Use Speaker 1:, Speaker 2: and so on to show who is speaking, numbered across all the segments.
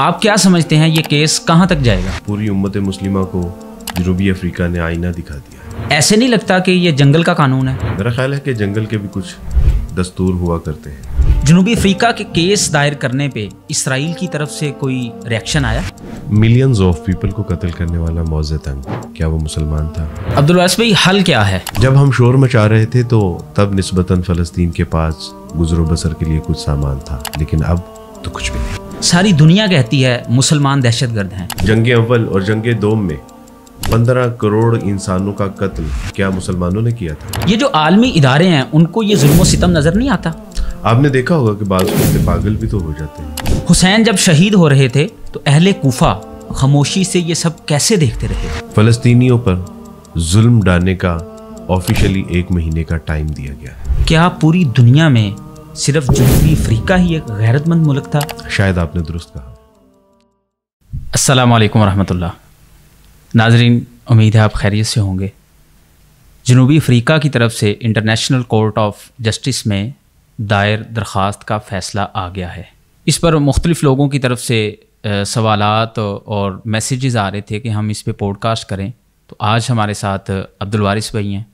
Speaker 1: आप क्या समझते हैं ये केस कहाँ तक जाएगा पूरी उम्मत मुस्लिमा को जनूबी अफ्रीका ने आईना दिखा दिया ऐसे नहीं लगता कि ये जंगल का कानून है मेरा ख्याल है कि जंगल के भी कुछ
Speaker 2: दस्तूर हुआ करते हैं
Speaker 1: जनूबी अफ्रीका के केस दायर करने पे इसराइल की तरफ से कोई रिएक्शन आया
Speaker 2: मिलियंस ऑफ पीपल को कत्ल करने वाला मौजे तंग क्या वो मुसलमान था अब्दुल भाई हल क्या है जब हम शोर मचा रहे थे तो तब नस्बता फलस्तीन के पास गुजरो बसर के लिए कुछ सामान था लेकिन अब तो कुछ भी नहीं
Speaker 1: सारी दुनिया कहती है मुसलमान दहशत गर्द हैं
Speaker 2: जंग अव्वल और जंग दोम में पंद्रह करोड़ इंसानों का कत्ल क्या मुसलमानों ने किया था ये जो आलमी इदारे
Speaker 1: हैं उनको ये जुल्म सितम नजर नहीं आता
Speaker 2: आपने देखा होगा कि बाद पागल भी तो हो जाते
Speaker 1: हैं हुसैन जब शहीद हो रहे थे तो अहले कुफा खामोशी से ये सब कैसे देखते रहे
Speaker 2: फलस्तीनियों पर जुल्म डालने का ऑफिशियली एक महीने का टाइम दिया गया
Speaker 1: क्या पूरी दुनिया में सिर्फ जनूबी अफ्रीका ही एक गैरतमंद मुल्क था
Speaker 2: शायद आपने दुरुस्त कहा
Speaker 1: अस्सलाम वालेकुम रहमतुल्लाह नाजरीन उम्मीद है आप खैरियत से होंगे जनूबी अफ्रीका की तरफ से इंटरनेशनल कोर्ट ऑफ जस्टिस में दायर दरख्वास्त का फ़ैसला आ गया है इस पर मुख्तलिफ़ लोगों की तरफ से सवाल और मैसेजेस आ रहे थे कि हम इस पर पॉडकास्ट करें तो आज हमारे साथ अब्दुल वारिस भाई हैं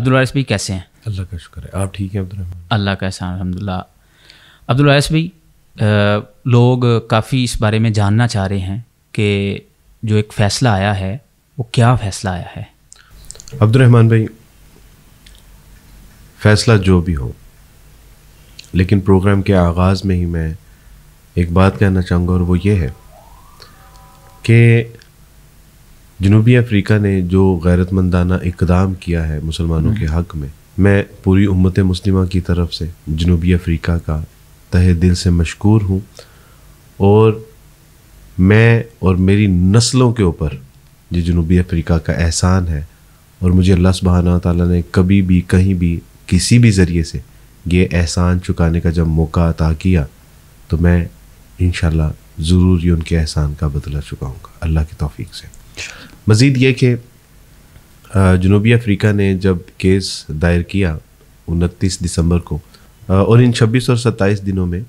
Speaker 1: अब्दुल वारिस भाई कैसे हैं
Speaker 2: अल्लाह का शुक्र है आप ठीक हैं अब्दुल
Speaker 1: अल्लाह का एहसान अलहमदिल्ला अब्दुल वारिस भाई लोग काफ़ी इस बारे में जानना चाह रहे हैं कि जो एक फ़ैसला आया है वो क्या फ़ैसला आया है
Speaker 2: अब्दुलरहमान भाई फ़ैसला जो भी हो लेकिन प्रोग्राम के आगाज़ में ही मैं एक बात कहना चाहूँगा और वो ये है कि जनूबी अफ्रीका ने जो गैरतमंदाना इकदाम किया है मुसलमानों हम्म। के हक़ में मैं पूरी उम्मत मुस्लिमा की तरफ से जनूबी अफ्रीका का तहे दिल से मशहूर हूँ और मैं और मेरी नस्लों के ऊपर ये जनूबी अफ्रीका का एहसान है और मुझे अल्लाह सुबहाना ताला ने कभी भी कहीं भी किसी भी ज़रिए से ये एहसान चुकाने का जब मौका अता किया तो मैं इन ज़रूर ही उनके एहसान का बदला चुकाऊँगा अल्लाह की तोफ़ी से मज़ीद ये कि जनूबी अफ्रीका ने जब केस दायर किया उनतीस दिसंबर को और इन 26 और 27 दिनों में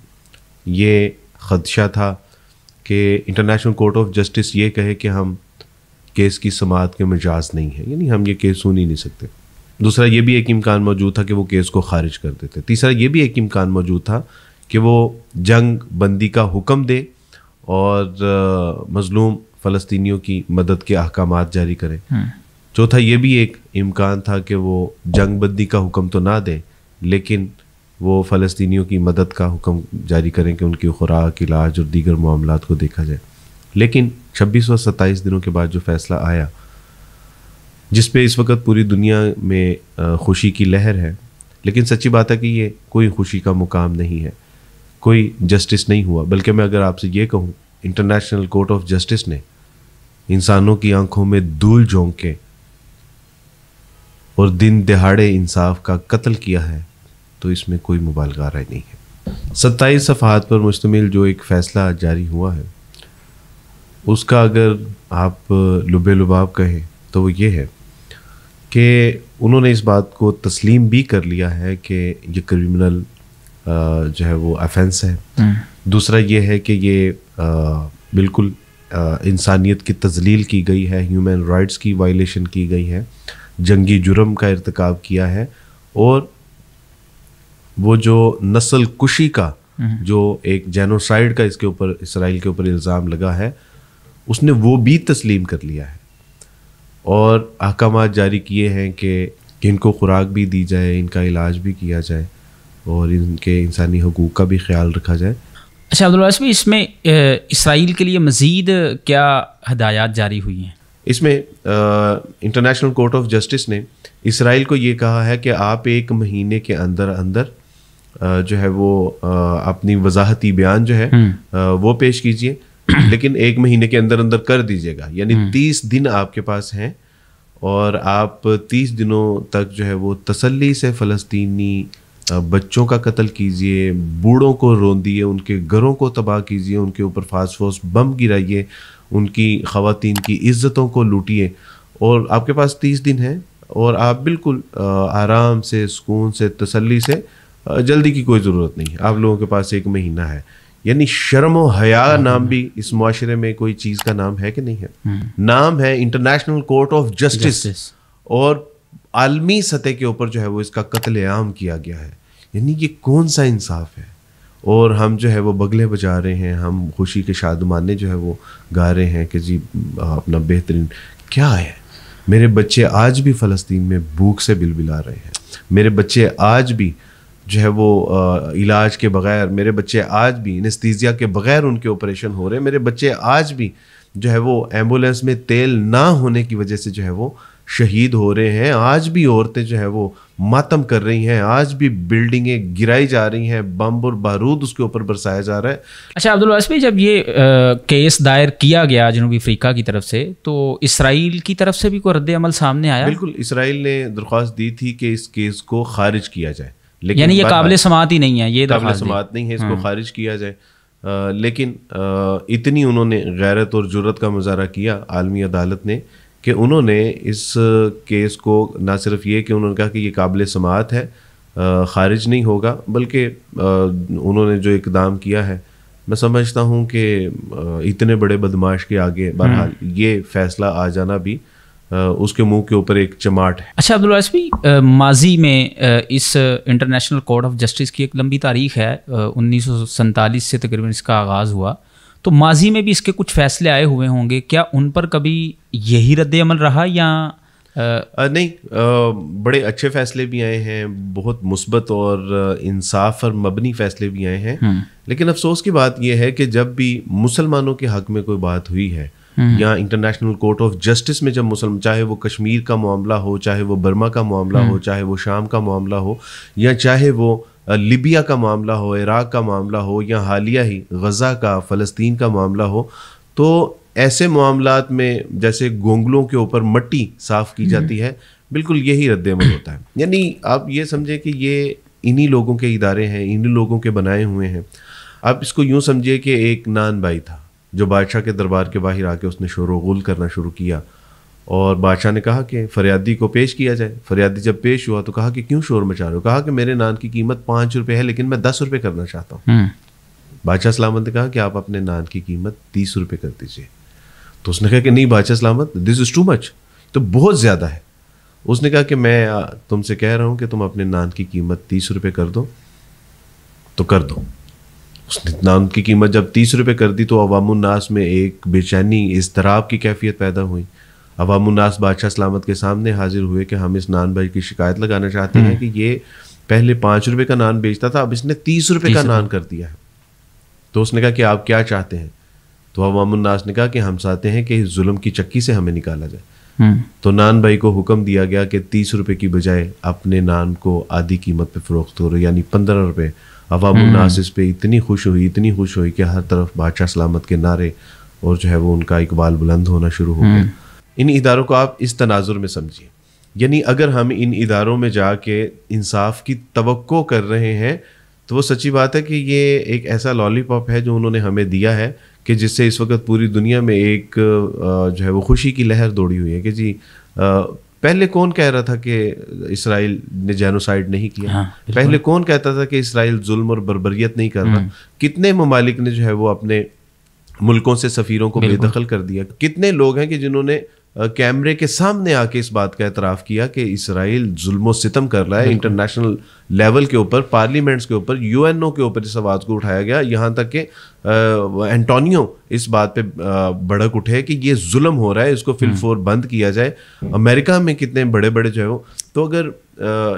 Speaker 2: ये खदशा था कि इंटरनेशनल कोर्ट ऑफ जस्टिस ये कहे कि हम केस की समात के मजाज नहीं है यानी हम ये केस सुन ही नहीं सकते दूसरा ये भी एक इम्कान मौजूद था कि वो केस को खारिज कर देते तीसरा ये भी एक इम्कान मौजूद था कि वो जंग बंदी का हुक्म दे और मजलूम फ़लस्तियों की मदद के अहकाम जारी करें हम्म। चौथा ये भी एक इम्कान था कि वो जंग बंदी का हुक्म तो ना दें लेकिन वो फ़लस्तियों की मदद का हुक्म जारी करें कि उनकी खुराक इलाज और दीगर मामला को देखा जाए लेकिन छब्बीस व सत्ताईस दिनों के बाद जो फ़ैसला आया जिस पे इस वक्त पूरी दुनिया में खुशी की लहर है लेकिन सच्ची बात है कि ये कोई खुशी का मुकाम नहीं है कोई जस्टिस नहीं हुआ बल्कि मैं अगर आपसे ये कहूँ इंटरनेशनल कोर्ट ऑफ जस्टिस ने इंसानों की आंखों में धूल झोंके और दिन दिहाड़े इंसाफ का कत्ल किया है तो इसमें कोई मुबालगा राय नहीं है सत्ताईस सफ़ात पर मुश्तमिल जो एक फ़ैसला जारी हुआ है उसका अगर आप लुबे लुबाब कहें तो वो ये है कि उन्होंने इस बात को तस्लीम भी कर लिया है कि ये क्रिमिनल जो है वो अफेंस है हम्म। दूसरा ये है कि ये बिल्कुल इंसानियत की तजलील की गई है ह्यूमन राइट्स की वायलेशन की गई है जंगी जुर्म का इरतकब किया है और वो जो नस्ल कुशी का हम्म। जो एक जेनोसाइड का इसके ऊपर इसराइल के ऊपर इल्ज़ाम लगा है उसने वो भी तस्लीम कर लिया है और अहकाम जारी किए हैं कि इनको खुराक भी दी जाए इनका इलाज भी किया जाए और इनके इंसानी हकूक़ का भी ख्याल रखा जाए अच्छा अब्दुलवासमी इसमें इसराइल
Speaker 1: के लिए मज़ीद क्या हदायत जारी हुई हैं
Speaker 2: इसमें इंटरनेशनल कोर्ट ऑफ जस्टिस ने इसराइल को ये कहा है कि आप एक महीने के अंदर अंदर जो है वो अपनी वजाहती बयान जो है हम्म। वो पेश कीजिए लेकिन एक महीने के अंदर अंदर कर दीजिएगा यानी हम्म। तीस दिन आपके पास हैं और आप तीस दिनों तक जो है वो तसल्ली से फ़लस्तीनी बच्चों का कत्ल कीजिए बूढ़ों को रोंदिए उनके घरों को तबाह कीजिए उनके ऊपर फोस बम गिराइए उनकी खातन की इज़्ज़तों को लूटिए और आपके पास तीस दिन हैं और आप बिल्कुल आराम से सुकून से तसल्ली से जल्दी की कोई ज़रूरत नहीं आप लोगों के पास एक महीना है यानी शर्म हया हाँ। नाम भी इस माशरे में कोई चीज़ का नाम है कि नहीं है हम्म। नाम है इंटरनेशनल कोर्ट ऑफ जस्टिस और आलमी सतह के ऊपर जो है वो इसका कत्लेआम किया गया है यानी ये कौन सा इंसाफ है और हम जो है वो बगले बजा रहे हैं हम खुशी के शादमाने जो है वो गा रहे हैं कि जी अपना बेहतरीन क्या है मेरे बच्चे आज भी फ़लस्तीन में भूख से बिलबिला रहे हैं मेरे बच्चे आज भी जो है वो आ, इलाज के बगैर मेरे बच्चे आज भी नस्तीजिया के बगैर उनके ऑपरेशन हो रहे मेरे बच्चे आज भी जो है वो एम्बुलेंस में तेल ना होने की वजह से जो है वो शहीद हो रहे हैं आज भी औरतें जो है वो मातम कर रही हैं आज भी बिल्डिंगें गिराई जा रही हैं बम और बारूद उसके ऊपर बरसाया जा रहा है अच्छा अब्दुल वासफी जब ये आ, केस
Speaker 1: दायर किया गया जनूबी अफ्रीका की तरफ से तो इसराइल की तरफ से भी कोई रद्द अमल सामने आया बिल्कुल
Speaker 2: इसराइल ने दरख्वास्त दी थी कि इस केस को खारिज किया जाए लेकिन यानी ये काबिल समात ही नहीं है ये काबिल समात नहीं है इसको हाँ। खारिज किया जाए लेकिन इतनी उन्होंने गैरत और जरूरत का मुजाहरा किया आलमी अदालत ने कि उन्होंने इस केस को ना सिर्फ ये कि उन्होंने कहा कि ये काबिल समात है खारिज नहीं होगा बल्कि उन्होंने जो इकदाम किया है मैं समझता हूँ कि इतने बड़े बदमाश के आगे बहरहाल हम्म। ये फैसला आ जाना भी उसके मुंह के ऊपर एक चमाट है
Speaker 1: अच्छा अब्दुल वासफी माजी में इस इंटरनेशनल कोर्ट ऑफ जस्टिस की एक लंबी तारीख है उन्नीस से तकरीबन इसका आगाज़ हुआ तो माजी में भी इसके कुछ फैसले आए हुए होंगे क्या उन पर कभी यही रद्द अमल रहा या आ,
Speaker 2: नहीं आ, बड़े अच्छे फैसले भी आए हैं बहुत मुस्बत और इंसाफ और मबनी फैसले भी आए हैं हम्म। लेकिन अफसोस की बात यह है कि जब भी मुसलमानों के हक में कोई बात हुई है हम्म। या इंटरनेशनल कोर्ट ऑफ जस्टिस में जब मुसलमान चाहे वो कश्मीर का मामला हो चाहे वो बर्मा का मामला हो हम्म। चाहे वो शाम का मामला हो या चाहे वो लिबिया का मामला हो इराक का मामला हो या हालिया ही गज़ा का फ़लस्तीन का मामला हो तो ऐसे मामला में जैसे गोंगलों के ऊपर मट्टी साफ़ की हम्म। जाती है बिल्कुल यही रद्दमल होता है यानी आप ये समझें कि ये इन्हीं लोगों के इदारे हैं इन्हीं लोगों के बनाए हुए हैं आप इसको यूँ समझिए कि एक नान भाई था जो बादशाह के दरबार के बाहर आके उसने शोर वगुल करना शुरू किया और बादशाह ने कहा कि फरियादी को पेश किया जाए फरियादी जब पेश हुआ तो कहा कि क्यों शोर मचा रहे हो कहा कि मेरे नान की कीमत पाँच रुपये है लेकिन मैं दस रुपये करना चाहता हूँ हम्म। बादशाह सलामत ने कहा कि आप अपने नान की कीमत तीस रुपये कर दीजिए तो उसने कहा कि नहीं बादशाह सलामत दिस इज़ टू मच तो बहुत ज़्यादा है उसने कहा कि मैं तुमसे कह रहा हूँ कि तुम अपने नान की कीमत तीस रुपये कर दो तो कर दो इतना उनकी कीमत जब तीस रुपये कर दी तो अवामनास में एक बेचैनी इस तराब की कैफियत पैदा हुई अवामनास बादशाह सलामत के सामने हाजिर हुए कि हम इस नान भाई की शिकायत लगाना चाहते हैं हम्म। कि ये पहले पाँच रुपये का नान बेचता था अब इसने तीस रुपये का नान कर दिया है तो उसने कहा कि आप क्या चाहते हैं तो अवामनास ने कहा कि हम चाहते हैं कि इस जुल्म की चक्की से हमें निकाला जाए हम्म। तो नान भाई को हुक्म दिया गया कि तीस रुपये की बजाय अपने नान को आधी कीमत पर फरोख्त करो यानी पंद्रह रुपये अवाम इस पर इतनी खुश हुई इतनी खुश हुई कि हर तरफ बादशाह सलामत के नारे और जो है वो उनका इकबाल बुलंद होना शुरू हो गया हम्म। इन इदारों को आप इस तनाजुर में समझिए यानी अगर हम इन इदारों में जाके इंसाफ की तो कर रहे हैं तो वो सच्ची बात है कि ये एक ऐसा लॉलीपॉप है जो उन्होंने हमें दिया है कि जिससे इस वक्त पूरी दुनिया में एक जो है वो खुशी की लहर दौड़ी हुई है कि जी पहले कौन कह रहा था कि इसराइल ने जेनोसाइड नहीं किया हाँ, पहले कौन कहता था कि इसराइल जुल्म और बर्बरियत नहीं कर रहा हम्म। कितने ममालिक ने जो है वो अपने मुल्कों से सफ़ीरों को बेदखल कर दिया कितने लोग हैं कि जिन्होंने कैमरे के सामने आके इस बात का एतराफ़ किया कि इसराइल जुल्म सितम कर रहा है इंटरनेशनल लेवल के ऊपर पार्लियामेंट्स के ऊपर यूएनओ के ऊपर इस आवाज़ को उठाया गया यहाँ तक कि एंटोनियो इस बात पे भड़क उठे कि ये जुल्म हो रहा है इसको फिलफोर हम्म। बंद किया जाए अमेरिका में कितने बड़े बड़े जो है वो तो अगर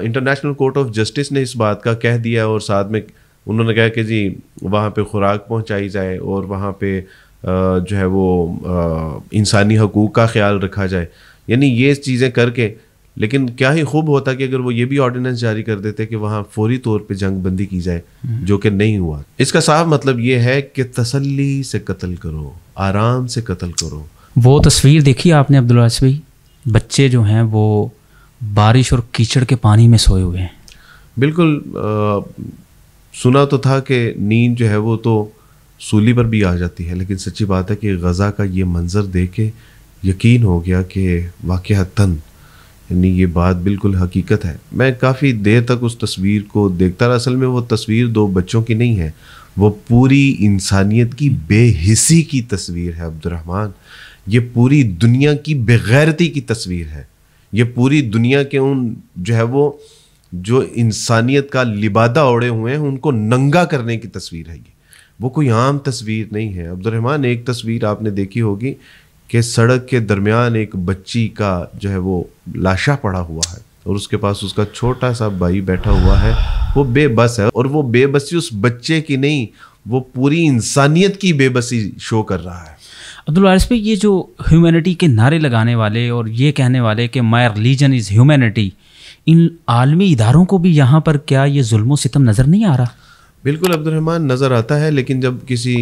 Speaker 2: इंटरनेशनल कोर्ट ऑफ जस्टिस ने इस बात का कह दिया और साथ में उन्होंने कहा कि जी वहाँ पे खुराक पहुँचाई जाए और वहाँ पे जो है वो इंसानी हकूक़ का ख्याल रखा जाए यानी ये चीज़ें करके लेकिन क्या ही खूब होता कि अगर वो ये भी ऑर्डिनेंस जारी कर देते कि वहाँ फौरी तौर पे जंग बंदी की जाए हम्म। जो कि नहीं हुआ इसका साफ मतलब ये है कि तसल्ली से कत्ल करो आराम से कत्ल करो
Speaker 1: वो तस्वीर देखी आपने अब्दुलराज भाई बच्चे जो हैं वो बारिश और कीचड़ के पानी में सोए हुए हैं
Speaker 2: बिल्कुल आ, सुना तो था कि नींद जो है वो तो सूली पर भी आ जाती है लेकिन सच्ची बात है कि गज़ा का ये मंज़र देख के यकीन हो गया कि वाक़ तन यानी ये बात बिल्कुल हकीकत है मैं काफ़ी देर तक उस तस्वीर को देखता रहा असल में वो तस्वीर दो बच्चों की नहीं है वो पूरी इंसानियत की बेहिसी की तस्वीर है अब्दुलरहमान ये पूरी दुनिया की बेगैरती की तस्वीर है ये पूरी दुनिया के उन जो है वो जो इंसानियत का लिबादा ओढ़े हुए हैं उनको नंगा करने की तस्वीर है ये वो कोई आम तस्वीर नहीं है अब्दुलरहमान एक तस्वीर आपने देखी होगी कि सड़क के दरमियान एक बच्ची का जो है वो लाशा पड़ा हुआ है और उसके पास उसका छोटा सा भाई बैठा हुआ है वो बेबस है और वो बेबसी उस बच्चे की नहीं वो पूरी इंसानियत की बेबसी शो कर रहा है
Speaker 1: अब्दुल वारिस भाई ये जो ह्यूमैनिटी के नारे लगाने वाले और ये कहने वाले कि माई रिलीजन इज़ ह्यूमैनिटी इन आलमी इदारों को भी यहाँ पर क्या ये जुल्म सितम नज़र नहीं आ रहा
Speaker 2: बिल्कुल अब्दुलरहमान नज़र आता है लेकिन जब किसी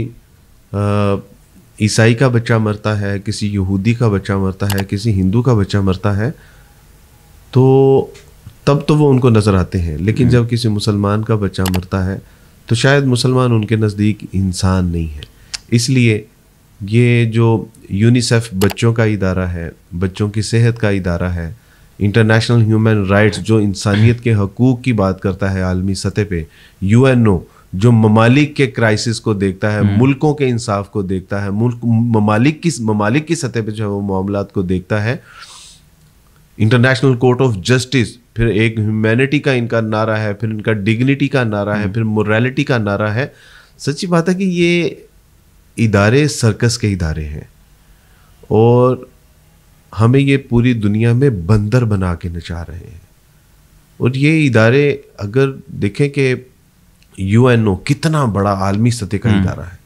Speaker 2: ईसाई का बच्चा मरता है किसी यहूदी का बच्चा मरता है किसी हिंदू का बच्चा मरता है तो तब तो वो उनको नज़र आते हैं लेकिन हम्म। जब किसी मुसलमान का बच्चा मरता है तो शायद मुसलमान उनके नज़दीक इंसान नहीं है इसलिए ये जो यूनिसेफ बच्चों का इदारा है बच्चों की सेहत का इदारा है इंटरनेशनल ह्यूमन राइट्स जो इंसानियत के हकूक़ की बात करता है आलमी सतह पे यूएनओ जो ममालिक के क्राइसिस को देखता है हम्म। मुल्कों के इंसाफ को देखता है मुल्क ममालिक की ममालिक की सतह पे जो है वो मामला को देखता है इंटरनेशनल कोर्ट ऑफ जस्टिस फिर एक ह्यूमैनिटी का इनका नारा है फिर इनका डिग्निटी का नारा है हम्म। फिर मोरालिटी का नारा है सच्ची बात है कि ये इदारे सर्कस के इदारे हैं और हमें ये पूरी दुनिया में बंदर बना के नचा रहे हैं और ये इदारे अगर देखें कि यूएनओ कितना बड़ा आलमी सतह का हम्म। इदारा है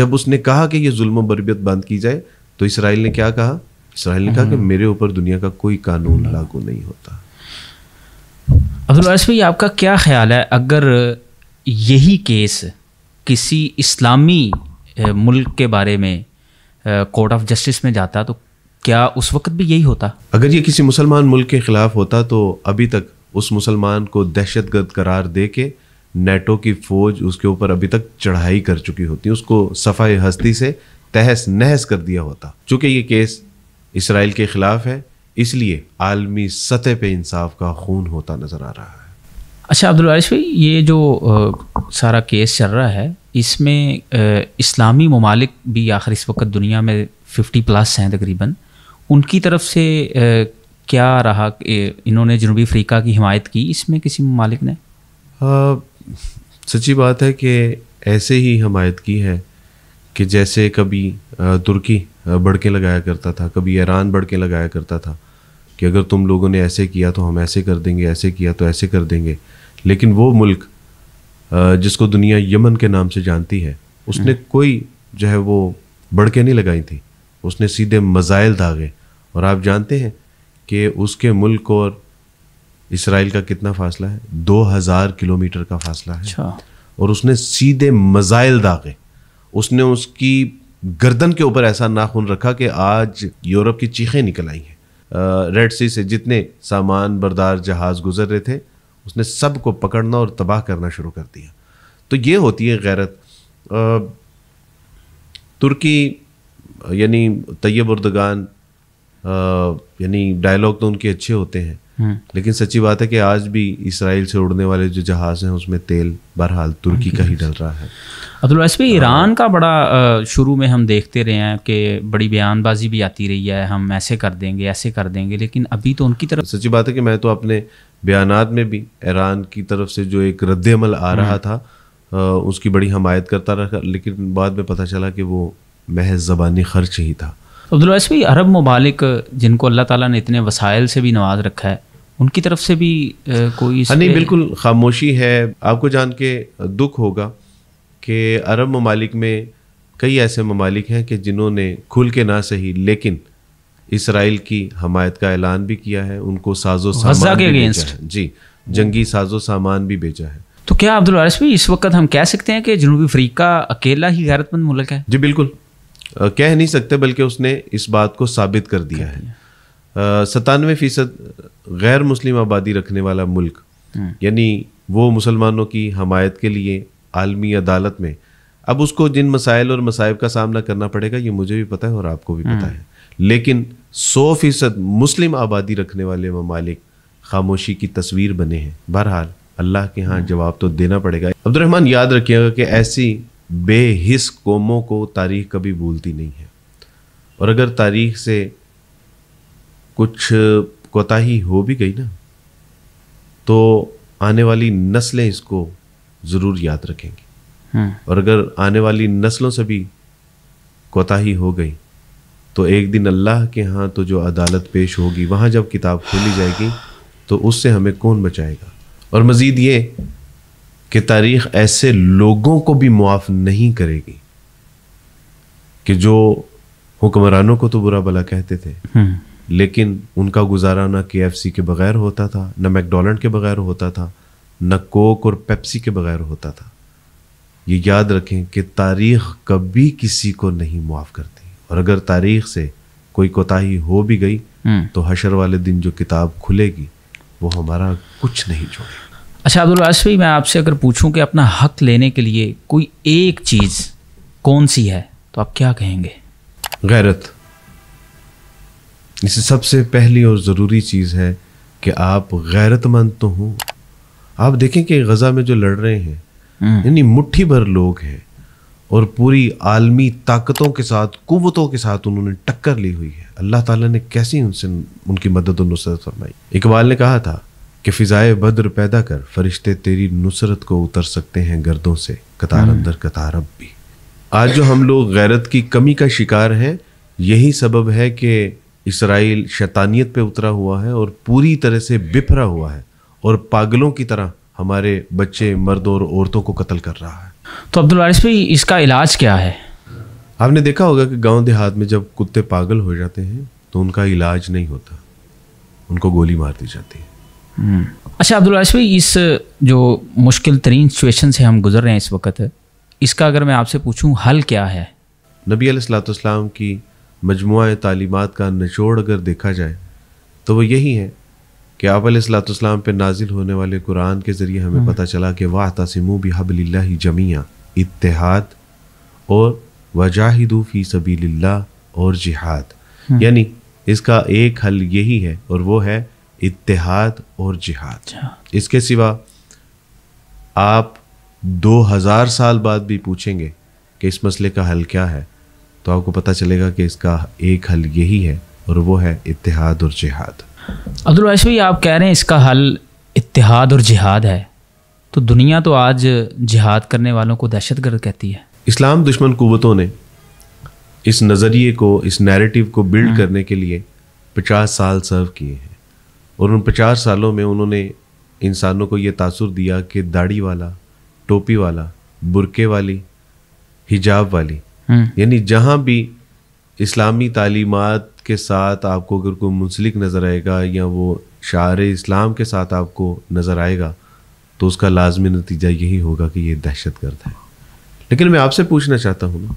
Speaker 2: जब उसने कहा कि ये जुल्म बरबियत बंद की जाए तो इसराइल ने क्या कहा इसराइल ने कहा कि हम्म। मेरे ऊपर दुनिया का कोई कानून लागू नहीं होता
Speaker 1: अब्दुल भाई आपका क्या ख्याल है अगर यही केस किसी इस्लामी मुल्क के बारे में कोर्ट ऑफ जस्टिस में जाता तो क्या उस वक्त भी यही होता
Speaker 2: अगर ये किसी मुसलमान मुल्क के ख़िलाफ़ होता तो अभी तक उस मुसलमान को दहशत गर्द करार दे के नेटो की फौज उसके ऊपर अभी तक चढ़ाई कर चुकी होती उसको सफाई हस्ती से तहस नहस कर दिया होता चूंकि ये केस इसराइल के खिलाफ है इसलिए आलमी सतह पे इंसाफ का खून होता नज़र आ रहा है अच्छा अब्दुल वारिश भाई ये जो आ,
Speaker 1: सारा केस चल रहा है इसमें आ, इस्लामी ममालिक भी आखिर इस वक्त दुनिया में फिफ्टी प्लस हैं तकरीबन उनकी तरफ से आ, क्या रहा इन्होंने जनूबी अफ्रीका की हिमायत की इसमें किसी ममालिक ने
Speaker 2: सच्ची बात है कि ऐसे ही हमायत की है कि जैसे कभी तुर्की बड़के लगाया करता था कभी ईरान बढ़के लगाया करता था कि अगर तुम लोगों ने ऐसे किया तो हम ऐसे कर देंगे ऐसे किया तो ऐसे कर देंगे लेकिन वो मुल्क जिसको दुनिया यमन के नाम से जानती है उसने हम्म। कोई जो है वो बड़के नहीं लगाई थी उसने सीधे मज़ाइल दागे और आप जानते हैं कि उसके मुल्क और इसराइल का कितना फासला है 2000 किलोमीटर का फासला है अच्छा। और उसने सीधे मज़ाइल दागे उसने उसकी गर्दन के ऊपर ऐसा नाखून रखा कि आज यूरोप की चीखें निकल आई हैं रेड सी से जितने सामान बरदार जहाज गुजर रहे थे उसने सब को पकड़ना और तबाह करना शुरू कर दिया तो ये होती है गैरत तुर्की यानी तैयब उर्दगान यानी डायलॉग तो उनके अच्छे होते हैं हम्म। लेकिन सच्ची बात है कि आज भी इसराइल से उड़ने वाले जो जहाज हैं उसमें तेल बहरहाल तुर्की का ही डल रहा है
Speaker 1: अब्दुल इस हाँ। ईरान का बड़ा शुरू में हम देखते रहे हैं कि बड़ी बयानबाजी भी आती रही है हम ऐसे कर देंगे ऐसे कर देंगे लेकिन अभी तो
Speaker 2: उनकी तरफ सच्ची बात है कि मैं तो अपने बयान में भी ईरान की तरफ से जो एक रद्दमल आ रहा हम्म। था उसकी बड़ी हमायत करता रहा लेकिन बाद में पता चला कि वो महज ज़बानी खर्च ही था
Speaker 1: अब्दुल भाई अरब ममालिक जिनको अल्लाह ताला ने इतने वसाइल से भी नवाज रखा है उनकी तरफ से भी कोई हाँ, नहीं बिल्कुल
Speaker 2: खामोशी है आपको जान के दुख होगा कि अरब ममालिक में कई ऐसे ममालिक हैं कि जिन्होंने खुल के ना सही लेकिन इसराइल की हमायत का ऐलान भी किया है उनको साजो सामान के अगेंस्ट जी जंगी साजो सामान भी भेजा है
Speaker 1: तो क्या अब्दुल वारिस भी इस वक्त हम कह सकते हैं कि जनूबी अफ्रीका अकेला ही गैरतमंद मुल्क है
Speaker 2: जी बिल्कुल कह नहीं सकते बल्कि उसने इस बात को साबित कर दिया है सतानवे फीसद गैर मुस्लिम आबादी रखने वाला मुल्क हम्म। यानी वो मुसलमानों की हमायत के लिए आलमी अदालत में अब उसको जिन मसाइल और मसाइब का सामना करना पड़ेगा ये मुझे भी पता है और आपको भी पता हम्म। है लेकिन सौ फीसद मुस्लिम आबादी रखने वाले ममालिक खामोशी की तस्वीर बने हैं बहरहाल अल्लाह के यहाँ हम्म। जवाब तो देना पड़ेगा अब्दुलरहमान याद रखिएगा कि ऐसी बेहिस कौमों को तारीख कभी भूलती नहीं है और अगर तारीख से कुछ कोताही हो भी गई ना तो आने वाली नस्लें इसको ज़रूर याद रखेंगी हम्म। और अगर आने वाली नस्लों से भी कोताही हो गई तो एक दिन अल्लाह के यहाँ तो जो अदालत पेश होगी वहाँ जब किताब खोली जाएगी तो उससे हमें कौन बचाएगा और मज़ीद ये कि तारीख ऐसे लोगों को भी मुआफ़ नहीं करेगी कि जो हुक्मरानों को तो बुरा भला कहते थे हम्म। लेकिन उनका गुजारा ना के के बगैर होता था ना मैकडोनल्ड के बगैर होता था न कोक और पेप्सी के बगैर होता था ये याद रखें कि तारीख कभी किसी को नहीं मुआफ़ करती और अगर तारीख से कोई कोताही हो भी गई हम्म। तो हशर वाले दिन जो किताब खुलेगी वो हमारा कुछ नहीं छोड़ेगी
Speaker 1: अच्छा अब्दुल भाई मैं आपसे अगर पूछूं कि अपना हक लेने के लिए कोई एक चीज़ कौन सी है तो आप क्या कहेंगे
Speaker 2: गैरत इसे सबसे पहली और ज़रूरी चीज़ है कि आप गैरतमंद तो हों आप देखें कि गज़ा में जो लड़ रहे हैं हम्म। यानी मुट्ठी भर लोग हैं और पूरी आलमी ताकतों के साथ कुतों के साथ उन्होंने टक्कर ली हुई है अल्लाह ताला ने कैसी उनसे उनकी मदद और नुसरत फरमाई इकबाल ने कहा था कि फ़िज़ाए बद्र पैदा कर फरिश्ते तेरी नुसरत को उतर सकते हैं गर्दों से कतार हम्म। अंदर कतार अब भी आज जो हम लोग गैरत की कमी का शिकार हैं यही सबब है कि इसराइल शैतानियत पे उतरा हुआ है और पूरी तरह से बिफरा हुआ है और पागलों की तरह हमारे बच्चे मर्दों और औरतों को कत्ल कर रहा है तो अब्दुल वारिस भाई इसका इलाज क्या है आपने देखा होगा कि गांव देहात में जब कुत्ते पागल हो जाते हैं तो उनका इलाज नहीं होता उनको गोली मार दी जाती है हम्म।
Speaker 1: अच्छा अब्दुल वारिस भाई इस जो मुश्किल तरीन सिचुएशन से हम गुजर रहे हैं इस वक्त इसका अगर मैं आपसे पूछूं हल क्या है
Speaker 2: नबी सलाम की मजमु तालीमत का निचोड़ अगर देखा जाए तो वह यही है कि आप सलाम पर नाजिल होने वाले कुरान के ज़रिए हमें हम्म। पता चला कि वाह तसिमू भी हबल्ला जमिया इतिहाद और वजाहिदू फ़ी सबील्ला और जिहाद हम्म। यानी इसका एक हल यही है और वो है इतिहाद और जिहाद अच्छा। इसके सिवा आप दो हज़ार साल बाद भी पूछेंगे कि इस मसले का हल क्या है तो आपको पता चलेगा कि इसका एक हल यही है और वो है इतिहाद और जिहाद
Speaker 1: अब्दुल भाई आप कह रहे हैं इसका हल इतिहाद और जिहाद है तो दुनिया तो आज जिहाद करने वालों को दहशत गर्द कहती है
Speaker 2: इस्लाम दुश्मन कुतों ने इस नज़रिए को इस नैरेटिव को बिल्ड हम्म। करने के लिए पचास साल सर्व किए हैं और उन पचास सालों में उन्होंने इंसानों को ये तासुर दिया कि दाढ़ी वाला टोपी वाला बुरके वाली हिजाब वाली हम्म। यानी जहाँ भी इस्लामी तालीमत के साथ आपको अगर कोई मुंसलिक नज़र आएगा या वो शार इस्लाम के साथ आपको नज़र आएगा तो उसका लाजमी नतीजा यही होगा कि ये दहशत गर्द है लेकिन मैं आपसे पूछना चाहता हूँ ना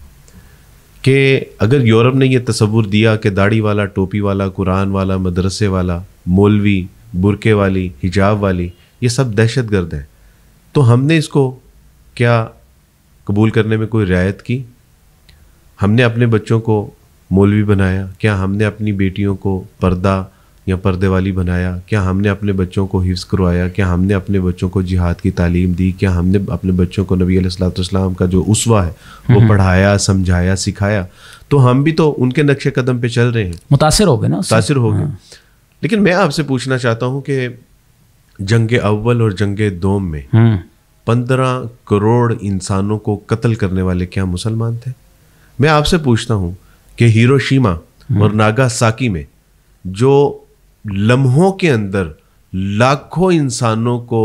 Speaker 2: कि अगर यूरोप ने यह तस्वुर दिया कि दाढ़ी वाला टोपी वाला कुरान वाला मदरसे वाला मौलवी बुरके वाली हिजाब वाली ये सब दहशत गर्द है तो हमने इसको क्या कबूल करने में कोई रियायत की हमने अपने बच्चों को मौलवी बनाया क्या हमने अपनी बेटियों को पर्दा या पर्दे वाली बनाया क्या हमने अपने बच्चों को हिफ्स करवाया क्या हमने अपने बच्चों को जिहाद की तालीम दी क्या हमने अपने बच्चों को नबी सलाम का जो उसवा है वो पढ़ाया समझाया सिखाया तो हम भी तो उनके नक्शे कदम पे चल रहे हैं मुतासर हो गए ना मुतासर हो गए हाँ। लेकिन मैं आपसे पूछना चाहता हूँ कि जंग अव्वल और जंग दोम में हम्म। पंद्रह करोड़ इंसानों को कत्ल करने वाले क्या मुसलमान थे मैं आपसे पूछता हूँ कि हीरोशीमा हम्म। और नागासाकी में जो लम्हों के अंदर लाखों इंसानों को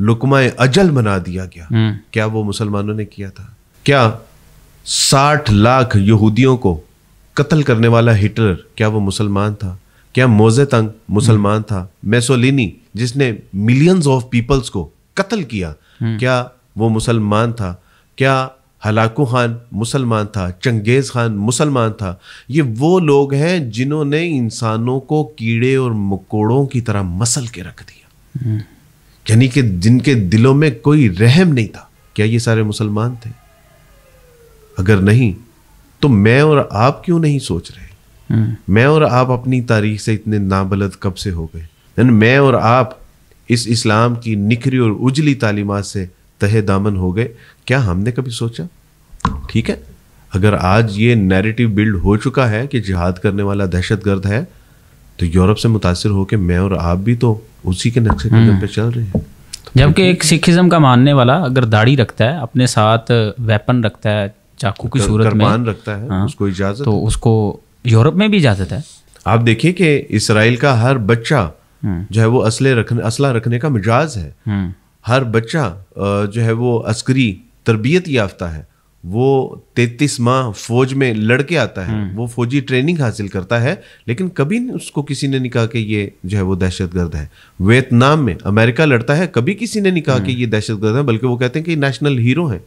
Speaker 2: लुकमा अजल बना दिया गया हम्म। क्या वो मुसलमानों ने किया था क्या साठ लाख यहूदियों को कत्ल करने वाला हिटलर क्या वो मुसलमान था क्या मोजे तंग मुसलमान हम्म। था मेसोलिनी जिसने मिलियंस ऑफ पीपल्स को कत्ल किया क्या वो मुसलमान था क्या हलाकू खान मुसलमान था चंगेज़ खान मुसलमान था ये वो लोग हैं जिन्होंने इंसानों को कीड़े और मकोड़ों की तरह मसल के रख दिया हम्म। यानी कि जिनके दिलों में कोई रहम नहीं था क्या ये सारे मुसलमान थे अगर नहीं तो मैं और आप क्यों नहीं सोच रहे हम्म। मैं और आप अपनी तारीख से इतने नाबलद कब से हो गए यानी मैं और आप इस इस्लाम की निखरी और उजली तालीमत से तहे दामन हो गए क्या हमने कभी सोचा ठीक है अगर आज ये नैरेटिव बिल्ड हो चुका है कि जिहाद करने वाला दहशत गर्द है तो यूरोप से मुतासर होकर मैं और आप भी तो उसी के नक्शे कदम हम्म। पे चल रहे हैं
Speaker 1: जबकि एक सिखिज्म का मानने वाला अगर दाढ़ी रखता है अपने साथ वेपन रखता है चाकू की सूरत में रखता है हाँ, उसको इजाजत तो
Speaker 2: उसको यूरोप में भी इजाजत है आप देखिए कि इसराइल का हर बच्चा हम्म। जो है वो असले रखने असला रखने का मिजाज है हम्म। हर बच्चा जो है वो अस्करी तरबियत याफ्ता है वो तैतीस माह फौज में लड़के आता है हम्म। वो फौजी ट्रेनिंग हासिल करता है लेकिन कभी उसको किसी ने नहीं कहा कि ये जो है वो दहशत गर्द है वियतनाम में अमेरिका लड़ता है कभी किसी ने नहीं कहा कि ये दहशत गर्द है बल्कि वो कहते हैं कि नेशनल हीरो हैं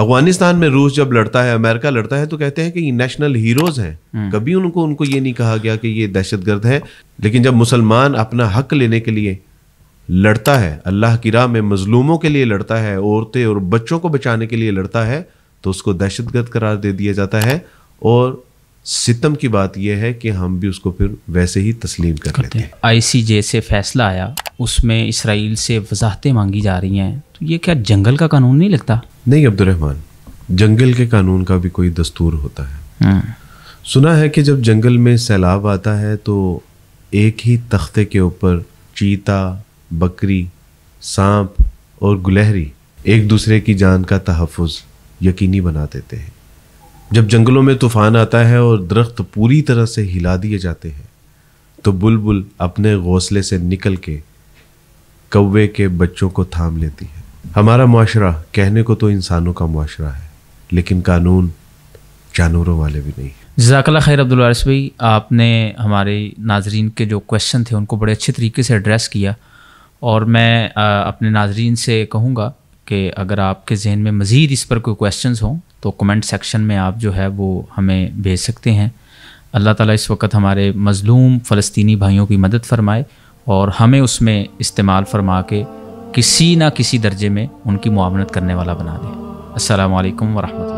Speaker 2: अफगानिस्तान में रूस जब लड़ता है अमेरिका लड़ता है तो कहते हैं कि ये नेशनल हीरोज हैं हम्म। कभी उनको उनको ये नहीं कहा गया कि ये दहशत गर्द है लेकिन जब मुसलमान अपना हक लेने के लिए लड़ता है अल्लाह की राह में मजलूमों के लिए लड़ता है औरतें और बच्चों को बचाने के लिए लड़ता है तो उसको दहशतगर्द करार दे दिया जाता है और सितम की बात यह है कि हम भी उसको फिर वैसे ही तस्लीम कर लेते हैं आई सी
Speaker 1: जे से फैसला आया उसमें इसराइल से वजाहतें मांगी जा रही हैं तो ये क्या जंगल का
Speaker 2: कानून नहीं लगता नहीं अब्दुलरहमान जंगल के कानून का भी कोई दस्तूर होता है हाँ। सुना है कि जब जंगल में सैलाब आता है तो एक ही तख्ते के ऊपर चीता बकरी सांप और गुलहरी एक दूसरे की जान का तहफ़ यकीनी बना देते हैं जब जंगलों में तूफान आता है और दरख्त पूरी तरह से हिला दिए जाते हैं तो बुलबुल अपने घोंसले से निकल के कौवे के बच्चों को थाम लेती है हमारा माशरा कहने को तो इंसानों का माशरा है लेकिन कानून जानवरों वाले भी नहीं
Speaker 1: जजाकला खैर अब्दुल वारिस भाई आपने हमारे नाजरीन के जो क्वेश्चन थे उनको बड़े अच्छे तरीके से एड्रेस किया और मैं अपने नाजरीन से कहूँगा कि अगर आपके जहन में मज़ीद इस पर कोई क्वेश्चन हों तो कमेंट सेक्शन में आप जो है वो हमें भेज सकते हैं अल्लाह ताला इस वक्त हमारे मज़लूम फ़लस्तीनी भाइयों की मदद फरमाए और हमें उसमें इस्तेमाल फरमा के किसी ना किसी दर्जे में उनकी मुआवनत करने वाला बना दें असल वरहमल